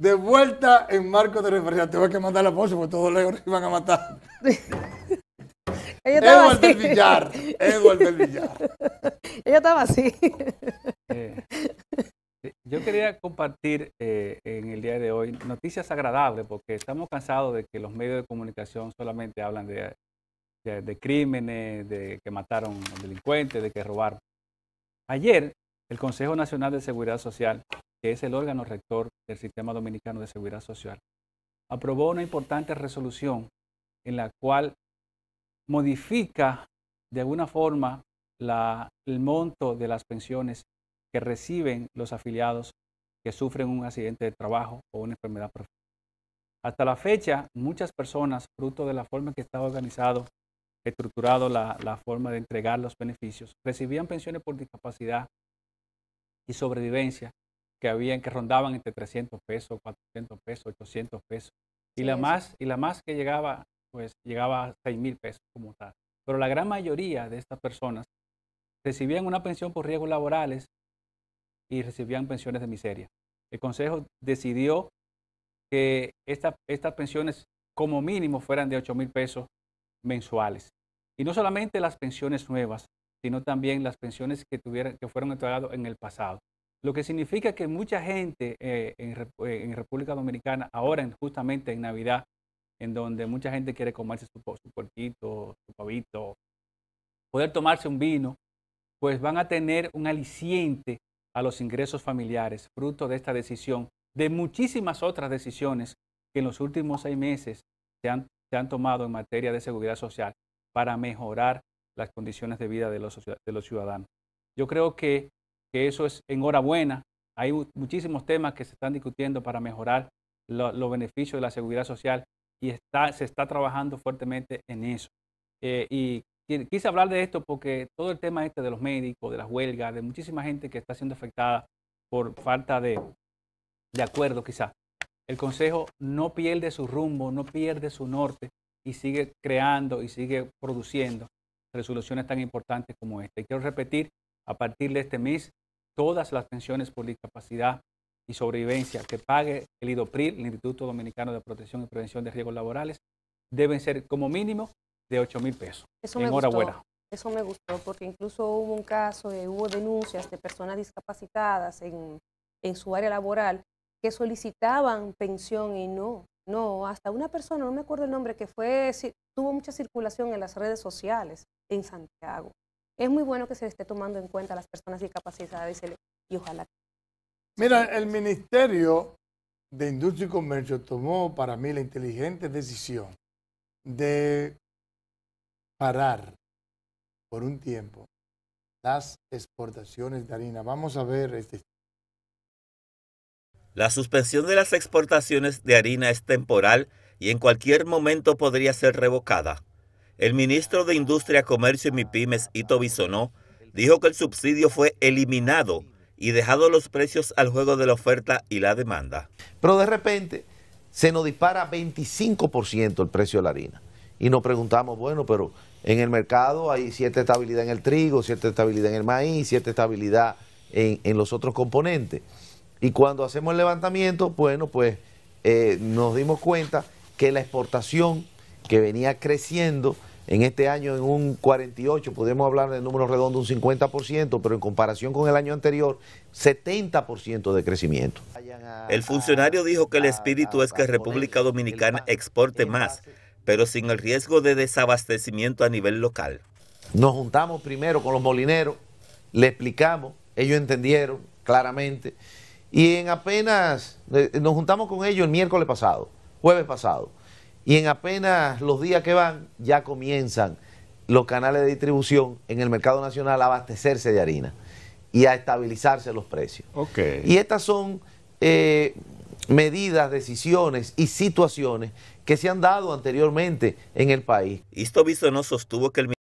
de vuelta en marco de referencia. Tengo que mandar la pose porque todos los iban a matar. del Villar. del Ella estaba así. Eh, eh, yo quería compartir eh, en el día de hoy noticias agradables porque estamos cansados de que los medios de comunicación solamente hablan de, crímenes, de que mataron delincuentes, de que robaron. Ayer, el Consejo Nacional de Seguridad Social que es el órgano rector del Sistema Dominicano de Seguridad Social, aprobó una importante resolución en la cual modifica de alguna forma el monto de las pensiones que reciben los afiliados que sufren un accidente de trabajo o una enfermedad profesional. Hasta la fecha, muchas personas, fruto de la forma en que estaba organizado, estructurado la forma de entregar los beneficios, recibían pensiones por discapacidad y sobrevivencia que habían que rondaban entre 300 pesos, 400 pesos, 800 pesos. Y, la, más, y la más que llegaba, pues llegaba a 6 mil pesos como tal. Pero la gran mayoría de estas personas recibían una pensión por riesgos laborales y recibían pensiones de miseria. El Consejo decidió que estas pensiones como mínimo fueran de 8 mil pesos mensuales. Y no solamente las pensiones nuevas, sino también las pensiones que, que fueron entregadas en el pasado. Lo que significa que mucha gente eh, eh, en, República Dominicana, ahora en, justamente en Navidad, en donde mucha gente quiere comerse su, su puerquito, su pavito, poder tomarse un vino, pues van a tener un aliciente a los ingresos familiares, fruto de esta decisión, de muchísimas otras decisiones que en los últimos seis meses se han, tomado en materia de seguridad social para mejorar las condiciones de vida de los, de los ciudadanos. Yo creo que que eso es enhorabuena. Hay muchísimos temas que se están discutiendo para mejorar los beneficios de la seguridad social y está, se está trabajando fuertemente en eso. Eh, y quise hablar de esto porque todo el tema este de los médicos, de las huelgas, de muchísima gente que está siendo afectada por falta de, de acuerdo quizás. El Consejo no pierde su rumbo, no pierde su norte y sigue creando y sigue produciendo resoluciones tan importantes como esta. Y quiero repetir, a partir de este mes todas las pensiones por discapacidad y sobrevivencia que pague el IDOPRIL, el Instituto Dominicano de Protección y Prevención de Riesgos Laborales, deben ser como mínimo de 8 mil pesos. Eso Enhorabuena. Gustó. Eso me gustó, porque incluso hubo un caso, eh, hubo denuncias de personas discapacitadas en, en su área laboral que solicitaban pensión y no, no, hasta una persona, no me acuerdo el nombre, que fue, tuvo mucha circulación en las redes sociales en Santiago es muy bueno que se esté tomando en cuenta a las personas discapacitadas y, y ojalá. Mira, el Ministerio de Industria y Comercio tomó para mí la inteligente decisión de parar por un tiempo las exportaciones de harina. Vamos a ver este. La suspensión de las exportaciones de harina es temporal y en cualquier momento podría ser revocada. El ministro de Industria, Comercio y MIPIMES, Ito Bisonó, dijo que el subsidio fue eliminado y dejado los precios al juego de la oferta y la demanda. Pero de repente se nos dispara 25% el precio de la harina. Y nos preguntamos, bueno, pero en el mercado hay cierta estabilidad en el trigo, cierta estabilidad en el maíz, cierta estabilidad en, los otros componentes. Y cuando hacemos el levantamiento, bueno, pues eh, nos dimos cuenta que la exportación que venía creciendo en este año en un 48, podemos hablar de números redondos, un 50%, pero en comparación con el año anterior, 70% de crecimiento. El funcionario dijo que el espíritu es que República Dominicana exporte más, pero sin el riesgo de desabastecimiento a nivel local. Nos juntamos primero con los molineros, le explicamos, ellos entendieron claramente, y en apenas, eh, nos juntamos con ellos el miércoles pasado, jueves pasado y en apenas los días que van, ya comienzan los canales de distribución en el mercado nacional a abastecerse de harina y a estabilizarse los precios. Y estas son eh, medidas, decisiones y situaciones que se han dado anteriormente en el país. Esto Visto no sostuvo que el